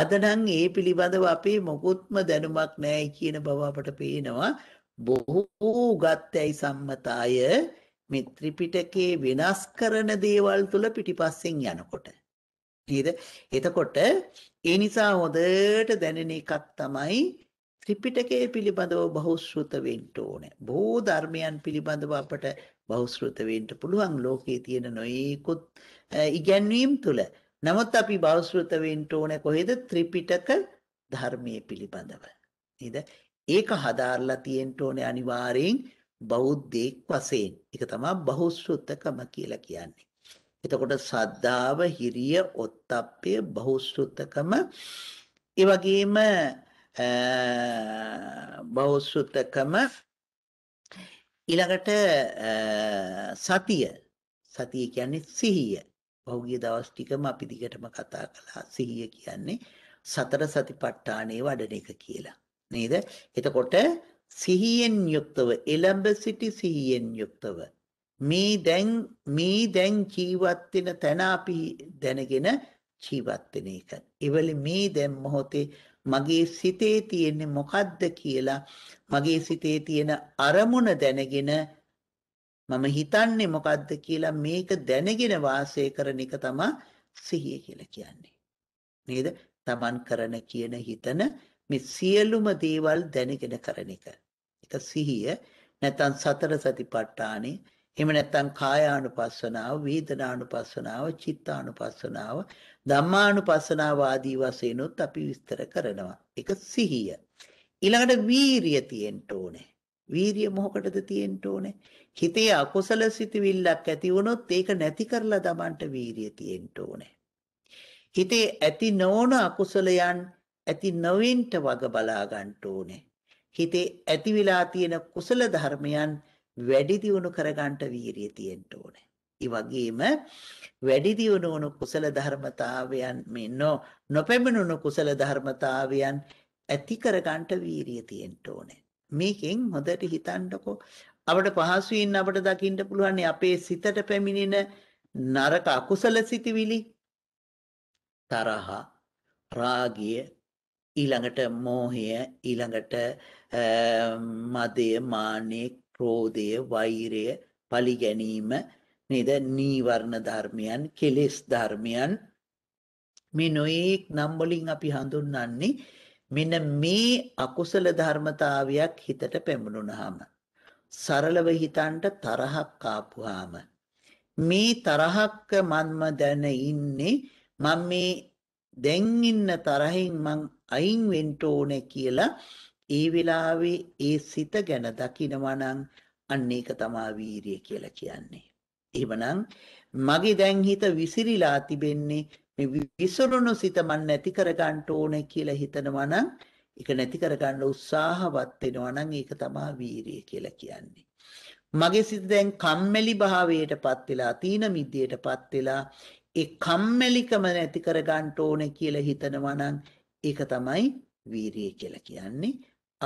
අද නම් ඒ පිළිබඳව අපේ මොකුත්ම දැනුමක් නැහැ කියන බව අපට පේනවා. බොහෝ ගත්‍යයි සම්මතාය මේ ත්‍රිපිටකේ වෙනස් කරන දේවල් තුල පිටිපස්සෙන් යනකොට. නේද? එතකොට ඒ නිසා හොඳට දැනෙන එකක් තමයි ත්‍රිපිටකය පිළිබඳව බහුශ්‍රృత වෙන්න ඕනේ. බොහෝ ධර්මයන් පිළිබඳව අපට බහුශ්‍රృత වෙන්න පුළුවන් ලෝකයේ තියෙන නොයෙකුත් ඉගැන්වීම් තුල. නමුත් අපි බහුශ්‍රృత වෙන්න ඕනේ කොහෙද? ත්‍රිපිටක ධර්මයේ පිළිබඳව. නේද? ඒක හදාarලා තියෙන්න ඕනේ අනිවාර්යෙන් බෞද්ධෙක් වශයෙන්. ඒක තමයි බහුශ්‍රතකම කියලා කියන්නේ. එතකොට සද්ධාව, හිරිය, ඔත්තප්පය, බහුශ්‍රතකම ඒ වගේම බෞද්ධකම ඊළඟට සතිය සතිය කියන්නේ සිහිය පහුගිය දවස් ටිකම අපි දිගටම කතා කළා සිහිය කියන්නේ සතර සතිපට්ඨානයේ වඩන එක කියලා නේද? එතකොට සිහියෙන් යුක්තව එළඹ සිටි සිහියෙන් යුක්තව මේ දැන් මේ දැන් ජීවත් වෙන තැන අපි දැනගෙන ජීවත් වෙන එක. ඒවල මේ දැන් මොහොතේ මගේ සිතේ තියෙන මොකද්ද කියලා මගේ සිතේ තියෙන අරමුණ දැනගෙන මම හිතන්නේ මොකද්ද කියලා මේක දැනගෙන වාසය කරන එක තමයි සිහිය කියලා කියන්නේ. නේද? තමන් කරන කියන හිතන මේ සියලුම දේවල් දැනගෙන කරන එක. ඒක සිහිය නැත්නම් සතර සතිපට්ඨානෙ එහෙම නැත්නම් කායානුපස්සනාව, වේදනානුපස්සනාව, චිත්තානුපස්සනාව, ධම්මානුපස්සනාව ආදී වශයෙන් උත් අපි විස්තර කරනවා. ඒක සිහිය. ඊළඟට වීරිය තියෙන්න ඕනේ. වීරිය මොහකටද තියෙන්න ඕනේ? හිතේ අකුසල සිතුවිල්ලක් ඇති වුණොත් ඒක නැති කරලා දමන්න වීරිය තියෙන්න ඕනේ. හිතේ ඇති නොවන අකුසලයන් ඇති නොවින්ට වග බලා ගන්න ඕනේ. හිතේ ඇති වෙලා තියෙන කුසල ධර්මයන් වැඩි දියුණු කර ගන්නට වීරිය තියෙන්න ඕනේ. ඒ වගේම වැඩි දියුණු වුණු කුසල ධර්මතාවයන් මේ නොපැමිණුණු කුසල ධර්මතාවයන් ඇති කර ගන්නට වීරිය තියෙන්න ඕනේ. මේකෙන් හොඳට හිතන්නකෝ අපිට පහසුවෙන් අපිට දකින්න පුළුවන් අපේ සිතට පැමිණෙන නරක අකුසල සිතිවිලි තරහ රාගය ඊළඟට මෝහය ඊළඟට මදය මානෙ ක්‍රෝධය වෛරය පලිගැනීම නේද නීවරණ ධර්මයන් කෙලෙස් ධර්මයන් මේ නොයෙක් නම් වලින් අපි හඳුන්වන්නේ මෙන්න මේ අකුසල ධර්මතාවයක් හිතට පැමුණුනහම සරලව හිතන්ට තරහක් ආපුවාම මේ තරහක් මන්ම දැන ඉන්නේ මම මේ දැන් ඉන්න තරහින් මං අයින් වෙන්න ඕනේ කියලා ඒ වෙලාවේ ඒ සිත ගැන දකිනවා නම් අන්න ඒක තමයි වීරිය කියලා කියන්නේ. එහෙමනම් මගේ දැන් හිත විසිරීලා තිබෙන්නේ මේ විසිරුණු සිත මන් නැති කර ගන්න ඕනේ කියලා හිතනවා නම් ඒක නැති කර ගන්න උත්සාහවත් වෙනවා නම් ඒක තමයි වීරිය කියලා කියන්නේ. මගේ සිත දැන් කම්මැලි භාවයටපත් වෙලා තීන මිද්දයටපත් වෙලා ඒ කම්මැලිකම නැති කර ගන්න ඕනේ කියලා හිතනවා නම් ඒක තමයි වීරිය කියලා කියන්නේ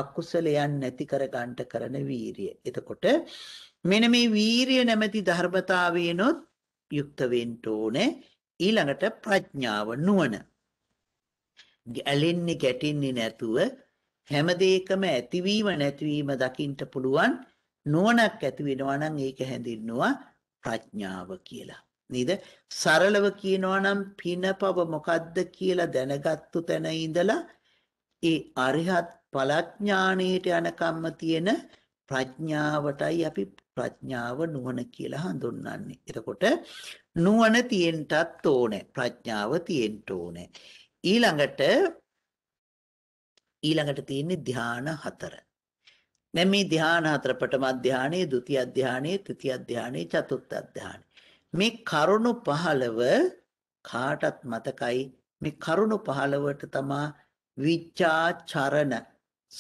අකුසලයන් නැති කර ගන්නට කරන වීරිය. එතකොට මෙන්න මේ වීරිය නැමැති ධර්මතාවයනොත් යුක්ත වෙන්න ඕනේ. ඊළඟට ප්‍රඥාව නුවණ. ගැලෙන්නේ ගැටෙන්නේ නැතුව හැම දෙයකම ඇතිවීම නැතිවීම දකින්න පුළුවන් නුවණක් ඇති වෙනවා නම් ඒක හැඳින්නවා ප්‍රඥාව කියලා. නේද සරලව කියනවා නම් පිනපව මොකද්ද කියලා දැනගත්තු තැන ඉඳලා ඒ අරිහත් පලඥාණයට යනකම්ම තියෙන ප්‍රඥාවටයි අපි ප්‍රඥාව නුවණ කියලා හඳුන්වන්නේ. එතකොට නුවණ තියෙන්නත් ඕනේ. ප්‍රඥාව තියෙන්න ඕනේ. ඊළඟට ඊළඟට තියෙන්නේ ධාන හතර. දැන් මේ ධාන හතර ප්‍රථම ධානයේ, ဒုတိ ය ධානයේ, තෘතිය ධානයේ, චතුර්ථ ධානයේ. මේ කරුණු 15 කාටත් මතකයි මේ කරුණු 15ට තමා විචාචරණ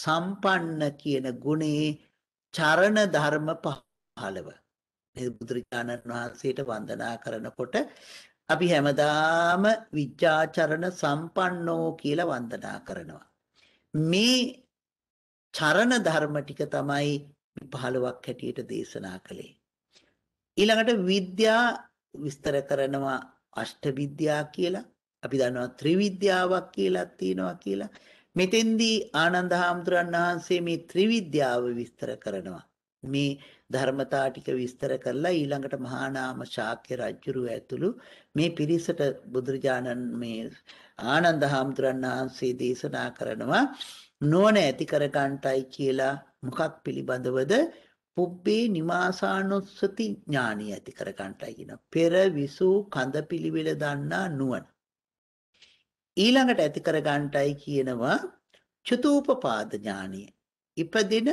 සම්පන්න කියන ගුණේ චරණ ධර්ම 15 මේ බුදුරජාණන් වහන්සේට වන්දනා කරනකොට අපි හැමදාම විචාචරණ සම්පන්නෝ කියලා වන්දනා කරනවා මේ චරණ ධර්ම ටික තමයි 15ක් හැටියට දේශනා කළේ ඊළඟට විද්‍යා විස්තර කරනවා අෂ්ට විද්‍යා කියලා. අපි දන්නවා ත්‍රිවිද්‍යාවක් කියලා තියෙනවා කියලා. මෙතෙන්දී ආනන්ද හාමුදුරන් වහන්සේ මේ ත්‍රිවිද්‍යාව විස්තර කරනවා. මේ ධර්මතා ටික විස්තර කරලා ඊළඟට මහානාම ශාක්‍ය රජුරු ඇතුළු මේ පිරිසට බුදුරජාණන් මේ ආනන්ද හාමුදුරන් වහන්සේ දේශනා කරනවා නුවණ ඇති කර ගන්නටයි කියලා මොකක් පිළිබඳවද පුබ්බේ නිවාසානුස්සති ඥානිය ඇති කර ගන්නටයි කියන පෙර විසූ කඳ පිළිවෙල දන්නා නුවණ ඊළඟට ඇති කර ගන්නටයි කියනවා චතුූපපාද ඥානිය ඉපදින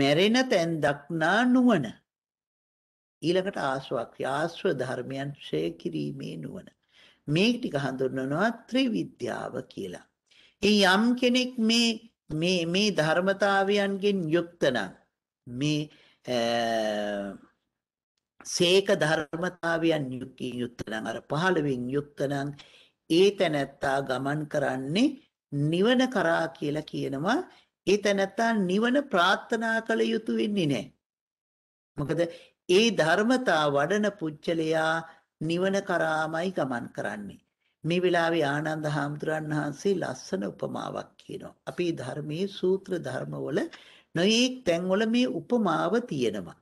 මැරෙන තැන් දක්නා නුවණ ඊළඟට ආස්වාක්‍ය ආස්ව ධර්මයන් ශ්‍රේ කිරීමේ නුවණ මේ ටික හඳුන්වනවා ත්‍රිවිද්‍යාව කියලා. ඒ යම් කෙනෙක් මේ මේ මේ ධර්මතාවයන්ගෙන් යුක්ත නම් මේ සේක ධර්මතාවයන් යුක්තිය යුක්තනම් අර 15න් යුක්තනම් ඒ තැනැත්තා ගමන් කරන්නේ නිවන කරා කියලා කියනවා ඒ තැනැත්තා නිවන ප්‍රාර්ථනා කළ යුතු වෙන්නේ නැහැ මොකද ඒ ධර්මතා වඩන පුච්චලයා නිවන කරාමයි ගමන් කරන්නේ මේ වෙලාවේ ආනන්ද හාමුදුරන් වහන්සේ ලස්සන උපමාවක් කියනවා. අපි ධර්මයේ සූත්‍ර ධර්මවල නොයේක් තැන්වල මේ උපමාව තියෙනවා.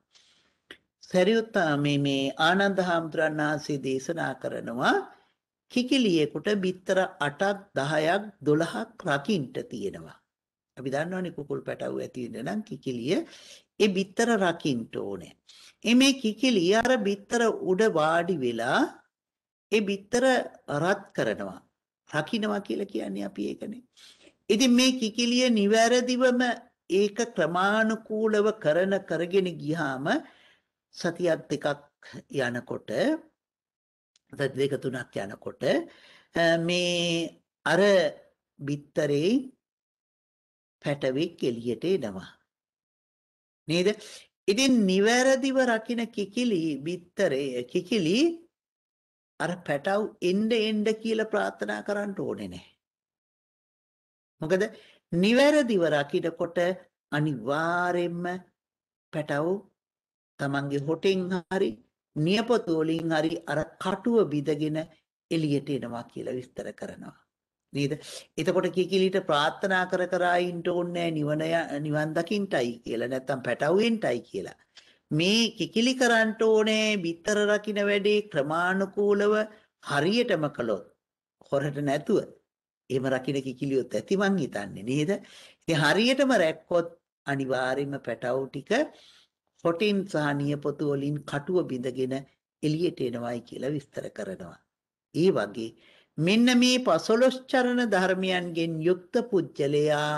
සරියුත් මේ මේ ආනන්ද හාමුදුරන් වහන්සේ දේශනා කරනවා කිකිලියෙකුට බිත්තර 8ක් 10ක් 12ක් රකින්ට තියෙනවා. අපි දන්නවනේ කුකුල් පැටවු ඇති වෙන්න නම් කිකිලිය ඒ බිත්තර රකින්න ඕනේ. ඒ මේ කිකිලිය අර බිත්තර උඩ වාඩි වෙලා ඒ බිත්තර රත් කරනවා. රකින්නවා කියලා කියන්නේ අපි ඒකනේ. ඉතින් මේ කිකිලිය නිවැරදිවම ඒක ක්‍රමානුකූලව කරන කරගෙන ගියාම සතියක් දෙකක් යනකොට සති දෙක තුනක් යනකොට මේ අර බිත්තරේ පැටවෙක් එළියට එනවා නේද ඉතින් නිවැරදිව රකින්න කිකිලි බිත්තරේ කිකිලි අර පැටව එන්න එන්න කියලා ප්‍රාර්ථනා කරන්න ඕනේ නැහැ මොකද නිවැරදිව රකිනකොට අනිවාර්යෙන්ම පැටව තමන්ගේ හොටෙන් හරි නියපොතු වලින් හරි අර කටුව බිඳගෙන එළියට එනවා කියලා විස්තර කරනවා නේද එතකොට කිකිලිට ප්‍රාර්ථනා කර කරා ඉන්න ඕනේ නිවන නිවන් දකින්ටයි කියලා නැත්තම් පැටවෙන්ටයි කියලා මේ කිකිලි කරන්න ඕනේ බිත්තර රකින්න වැඩේ ක්‍රමානුකූලව හරියටම කළොත් හොරට නැතුව එහෙම රකින්න කිකිලියොත් ඇති මං හිතන්නේ නේද? ඉතින් හරියටම රැක්කොත් අනිවාර්යයෙන්ම පැටවු ටික හොටින් සහ නියපොතු වලින් කටුව බිඳගෙන එළියට එනවායි කියලා විස්තර කරනවා. ඒ වගේ මෙන්න මේ 15 චරණ ධර්මයන්ගෙන් යුක්ත පුජ්‍යලයා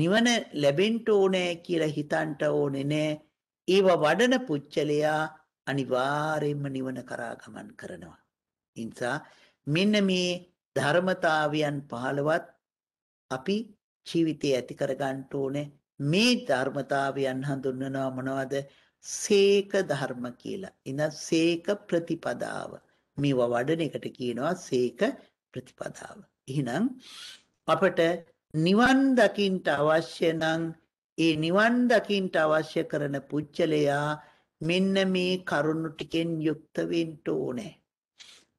නිවන ලැබෙන්න ඕනේ කියලා හිතන්ට ඕනේ නෑ. ඒව වඩන පුජ්‍යලයා අනිවාර්යයෙන්ම නිවන කරා ගමන් කරනවා. ඉන්සා මෙන්න මේ ධර්මතාවයන් 15ත් අපි ජීවිතයේ ඇති කරගන්න ඕනේ මේ ධර්මතාවයන් හඳුන්වනවා මොනවද සීක ධර්ම කියලා. එහෙනම් සීක ප්‍රතිපදාව. මේව වඩන එකට කියනවා සීක ප්‍රතිපදාව. එහෙනම් අපට නිවන් දකින්න අවශ්‍ය නම් ඒ නිවන් දකින්න අවශ්‍ය කරන පුච්චලයා මෙන්න මේ කරුණු ටිකෙන් යුක්ත වෙන්න ඕනේ.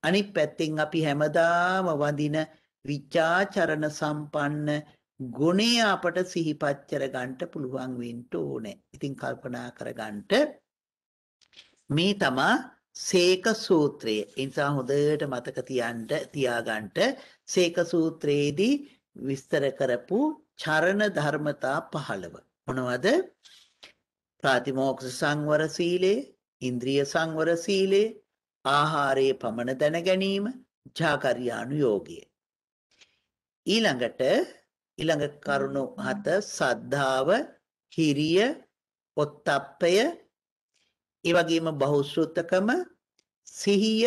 අනිත් පැත්තෙන් අපි හැමදාම වඳින විචාචරණ සම්පන්න ගුණය අපට සිහිපත් කරගන්න පුළුවන් වෙන්න ඕනේ. ඉතින් කල්පනා කරගන්න මේ තමා සේක සූත්‍රය. ඒ නිසා හොඳට මතක තියන්න තියාගන්න සේක සූත්‍රයේදී විස්තර කරපු චරණ ධර්මතා 15. මොනවද? ප්‍රාතිමෝක්ෂ සංවර සීලය, ඉන්ද්‍රිය සංවර සීලය, ආහාරයේ පමණ දැන ගැනීම ජාකර්යානුයෝගය. ඊළඟට ඊළඟ කරුණු හත සද්ධාව, හිරිය, ඔත්තප්පය, ඒ වගේම බහුශ්‍රృతකම, සිහිය,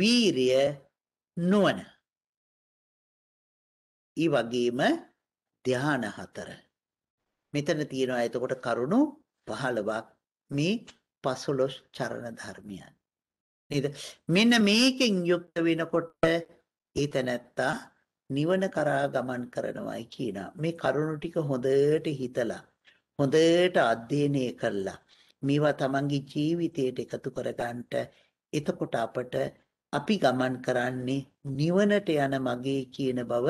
වීරිය, නුවණ. ඒ වගේම ධාන හතර. මෙතන තියෙනවා එතකොට කරුණු 15ක් මේ පසළොස් චරණ ධර්මයන්. නේද? මෙන්න මේකෙන් යුක්ත වෙනකොට ඒතනත්තා නිවන කරා ගමන් කරනවායි කියන මේ කරුණු ටික හොඳට හිතලා හොඳට අධ්‍යයනය කළා. මේවා තමන්ගේ ජීවිතයට එකතු කරගන්නට එතකොට අපට අපි ගමන් කරන්නේ නිවනට යන මගේ කියන බව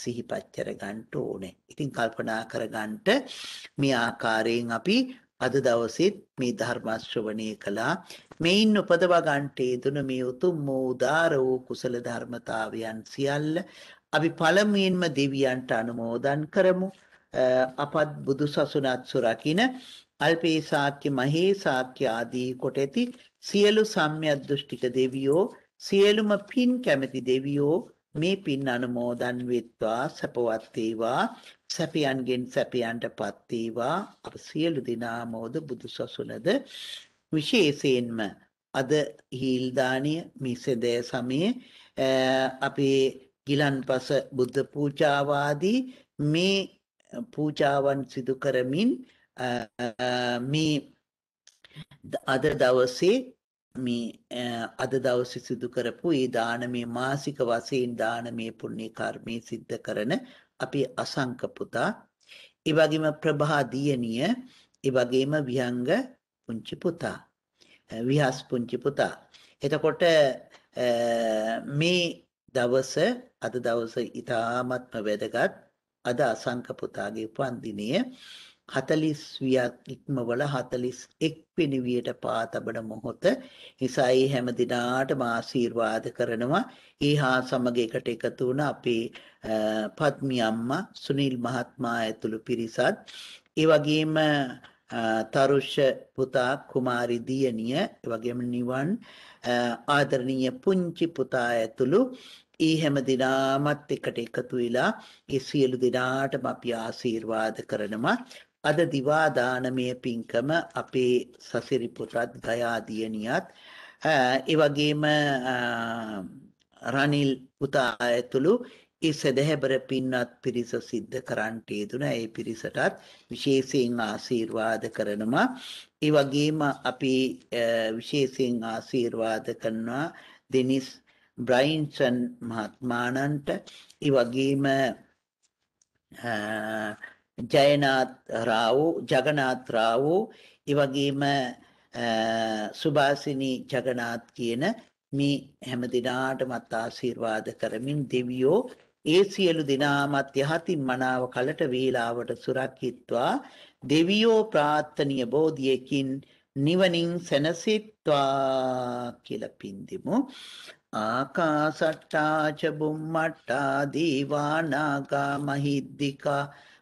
සිහිපත් කරගන්න ඕනේ. ඉතින් කල්පනා කරගන්න මේ ආකාරයෙන් අපි අද දවසෙත් මේ ධර්මාශ්‍රවණය කළා මෙයින් උපදවා ගන්නට යෙදුන මේ උතුම් වූ උදාර වූ කුසල ධර්මතාවයන් සියල්ල අපි පළමුවෙන්ම දෙවියන්ට අනුමෝදන් කරමු අපත් බුදු සසුනත් සුරකින්න අල්පේ සාක්‍ය මහේ සාක්‍ය ආදී කොට ඇති සියලු සම්්‍යද්දෘෂ්ටික දෙවියෝ සියලුම පින් කැමැති දෙවියෝ මේ පින් අනුමෝදන් වෙත්වා සපවත් වේවා සැපියන්ගෙන් සැපියන්ට පත්වේවා අප සියලු දෙනාමෝද බුදු සසුනද විශේෂයෙන්ම අද හීල්දානය මිසදය සමය අපේ ගිලන්පස බුද්ධ පූජාවාදී මේ පූජාවන් සිදු කරමින් මේ අද දවසේ මේ අද දවසේ සිදු කරපු ඒ දානමය මාසික වශයෙන් දානමය පුණ්‍ය කර්මයේ සිද්ධ කරන අපි අසංක පුතා ඒ වගේම ප්‍රභා දියණිය ඒ වගේම විහංග පුංචි පුතා විහස් පුංචි පුතා එතකොට මේ දවස අද දවස ඉතාමත්ම වැදගත් අද අසංක පුතාගේ උපන්දිනය හතලිස් වියත් ඉක්මවල හතලිස් එක් පිණිවියට පා තබන මොහොත නිසා ඒ හැම දිනාටම ආශීර්වාද කරනවා ඒ හා සමග එකට එකතු වුණ අපේ පත්මි අම්මා සුනිල් මහත්මයා ඇතුළු පිරිසත් ඒ වගේම තරුෂ පුතා කුමාරි දියණිය ඒ වගේම නිවන් ආදරණීය පුංචි පුතා ඇතුළු ඒ හැම දිනාමත් එකට එකතු වෙලා ඒ සියලු දිනාටම අපි ආශිර්වාද කරනවා අද දිවා දානමය පින්කම අපේ සසිරි පුතත් ගයා දියණියත් ඒ වගේම රනිල් පුතා ඇතුළු ඒ සදහැබර පින්වත් පිරිස සිද්ධ කරන්නට යෙදුන ඒ පිරිසටත් විශේෂයෙන් ආශිර්වාද කරනවා ඒ වගේම අපි විශේෂයෙන් ආශිර්වාද කරනවා දෙනිස් බ්‍රයින්සන් මහත්මාණන්ට ඒ වගේම ජයනාත් රාවු ජගනාත් රාවු එවැගේම සුභාසිනී ජගනාත් කියන මේ හැම දිනාටමත් ආශිර්වාද කරමින් දෙවියෝ ඒ සියලු දිනාමත් යහතින් මනාව කලට වේලාවට සුරකිත්වා දෙවියෝ ප්‍රාර්ථනීය බෝධියකින් නිවනින් සැනසෙත්වා කියලා පින්දිමු ආකාසට්ටා ච බුම්මට්ටා දීවානාගා මහිද්దికා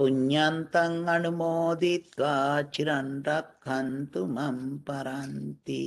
පුඤ්ඤන්තං අනුමෝදිත්වා චිරන් රක්ඛන්තු මම් පරන්ති